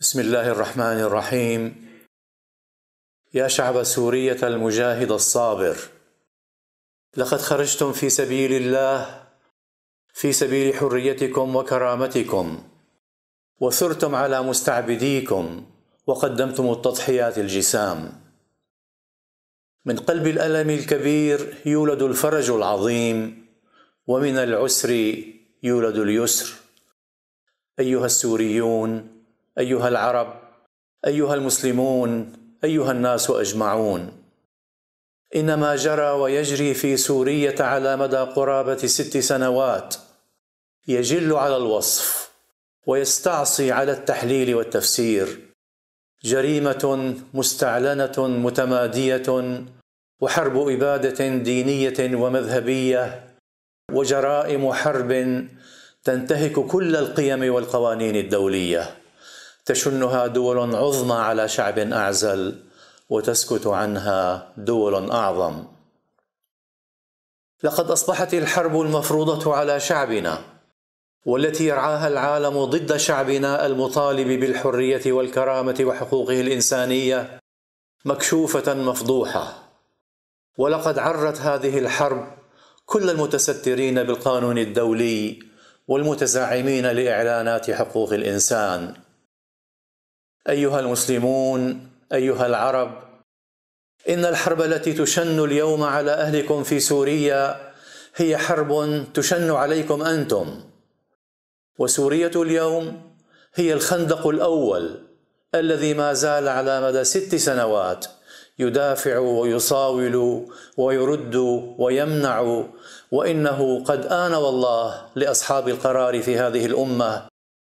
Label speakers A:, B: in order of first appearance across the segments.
A: بسم الله الرحمن الرحيم يا شعب سوريه المجاهد الصابر لقد خرجتم في سبيل الله في سبيل حريتكم وكرامتكم وثرتم على مستعبديكم وقدمتم التضحيات الجسام من قلب الالم الكبير يولد الفرج العظيم ومن العسر يولد اليسر ايها السوريون ايها العرب ايها المسلمون ايها الناس اجمعون ان ما جرى ويجري في سوريه على مدى قرابه ست سنوات يجل على الوصف ويستعصي على التحليل والتفسير جريمه مستعلنه متماديه وحرب اباده دينيه ومذهبيه وجرائم حرب تنتهك كل القيم والقوانين الدوليه تشنها دول عظمى على شعب اعزل وتسكت عنها دول اعظم لقد اصبحت الحرب المفروضه على شعبنا والتي يرعاها العالم ضد شعبنا المطالب بالحريه والكرامه وحقوقه الانسانيه مكشوفه مفضوحه ولقد عرت هذه الحرب كل المتسترين بالقانون الدولي والمتزعمين لاعلانات حقوق الانسان ايها المسلمون ايها العرب ان الحرب التي تشن اليوم على اهلكم في سوريا هي حرب تشن عليكم انتم وسوريه اليوم هي الخندق الاول الذي ما زال على مدى ست سنوات يدافع ويصاول ويرد ويمنع وانه قد ان والله لاصحاب القرار في هذه الامه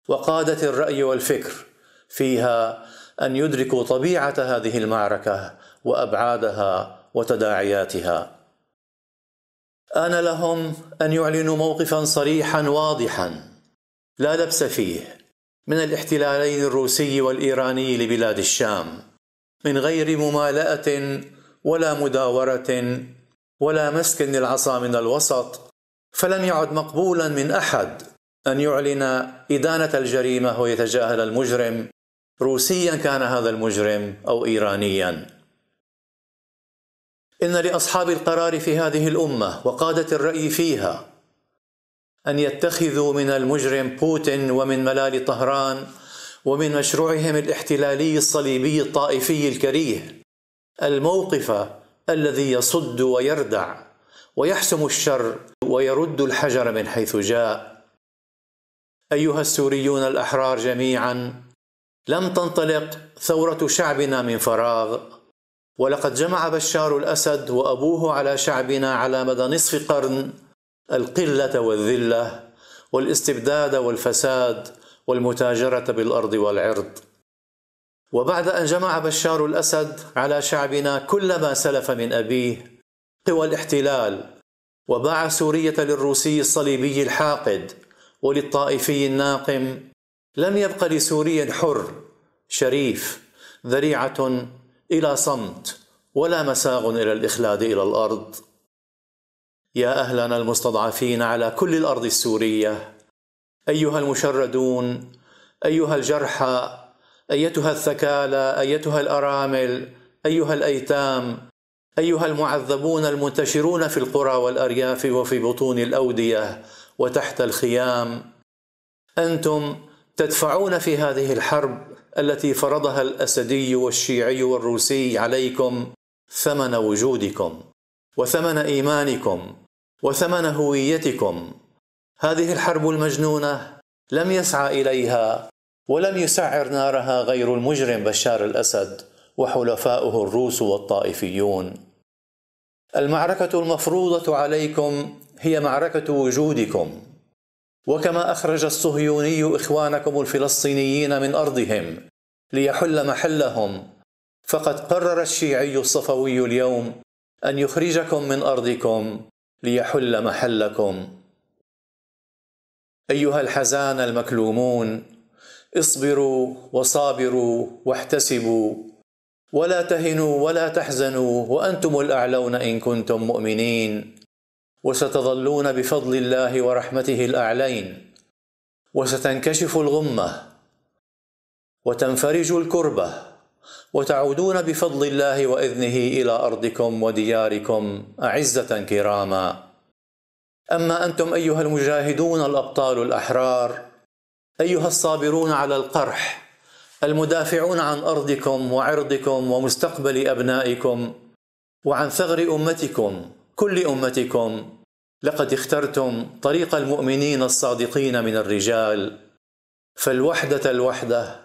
A: وقاده الراي والفكر فيها ان يدركوا طبيعه هذه المعركه وابعادها وتداعياتها ان لهم ان يعلنوا موقفا صريحا واضحا لا لبس فيه من الاحتلالين الروسي والايراني لبلاد الشام من غير ممالاه ولا مداوره ولا مسك للعصا من الوسط فلن يعد مقبولا من احد ان يعلن ادانه الجريمه ويتجاهل المجرم روسيا كان هذا المجرم او ايرانيا ان لاصحاب القرار في هذه الامه وقاده الراي فيها ان يتخذوا من المجرم بوتين ومن ملال طهران ومن مشروعهم الاحتلالي الصليبي الطائفي الكريه الموقف الذي يصد ويردع ويحسم الشر ويرد الحجر من حيث جاء ايها السوريون الاحرار جميعا لم تنطلق ثورة شعبنا من فراغ ولقد جمع بشار الأسد وأبوه على شعبنا على مدى نصف قرن القلة والذلة والاستبداد والفساد والمتاجرة بالأرض والعرض وبعد أن جمع بشار الأسد على شعبنا كل ما سلف من أبيه قوى الاحتلال وباع سورية للروسي الصليبي الحاقد وللطائفي الناقم لن يبقى لسوري حر شريف ذريعه الى صمت ولا مساغ الى الاخلاد الى الارض يا اهلنا المستضعفين على كل الارض السوريه ايها المشردون ايها الجرحى ايتها الثكالى ايتها الارامل ايها الايتام ايها المعذبون المنتشرون في القرى والارياف وفي بطون الاوديه وتحت الخيام انتم تدفعون في هذه الحرب التي فرضها الاسدي والشيعي والروسي عليكم ثمن وجودكم وثمن ايمانكم وثمن هويتكم هذه الحرب المجنونه لم يسعى اليها ولم يسعر نارها غير المجرم بشار الاسد وحلفاؤه الروس والطائفيون المعركه المفروضه عليكم هي معركه وجودكم وكما أخرج الصهيوني إخوانكم الفلسطينيين من أرضهم ليحل محلهم فقد قرر الشيعي الصفوي اليوم أن يخرجكم من أرضكم ليحل محلكم أيها الحزان المكلومون اصبروا وصابروا واحتسبوا ولا تهنوا ولا تحزنوا وأنتم الأعلون إن كنتم مؤمنين وستظلون بفضل الله ورحمته الاعلين وستنكشف الغمه وتنفرج الكربه وتعودون بفضل الله واذنه الى ارضكم ودياركم اعزه كراما اما انتم ايها المجاهدون الابطال الاحرار ايها الصابرون على القرح المدافعون عن ارضكم وعرضكم ومستقبل ابنائكم وعن ثغر امتكم كل امتكم لقد اخترتم طريق المؤمنين الصادقين من الرجال فالوحده الوحده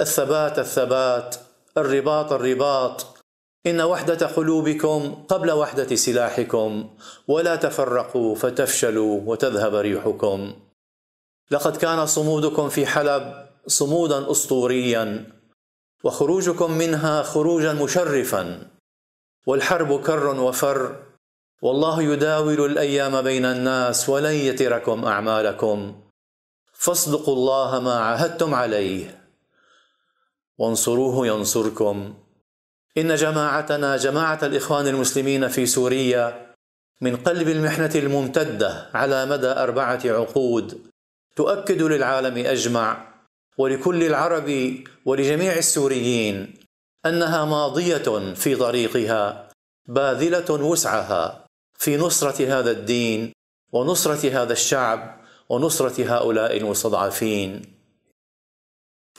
A: الثبات الثبات الرباط الرباط ان وحده قلوبكم قبل وحده سلاحكم ولا تفرقوا فتفشلوا وتذهب ريحكم لقد كان صمودكم في حلب صمودا اسطوريا وخروجكم منها خروجا مشرفا والحرب كر وفر والله يداول الايام بين الناس ولن يتركم اعمالكم فاصدقوا الله ما عاهدتم عليه وانصروه ينصركم ان جماعتنا جماعه الاخوان المسلمين في سوريا من قلب المحنه الممتده على مدى اربعه عقود تؤكد للعالم اجمع ولكل العرب ولجميع السوريين انها ماضيه في طريقها باذله وسعها في نصرة هذا الدين ونصرة هذا الشعب ونصرة هؤلاء المستضعفين.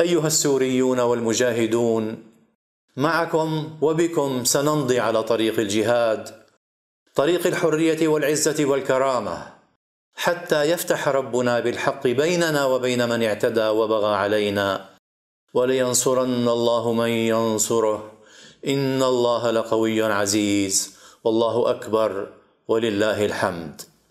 A: أيها السوريون والمجاهدون، معكم وبكم سنمضي على طريق الجهاد، طريق الحرية والعزة والكرامة، حتى يفتح ربنا بالحق بيننا وبين من اعتدى وبغى علينا، ولينصرن الله من ينصره، إن الله لقوي عزيز، والله أكبر. ولله الحمد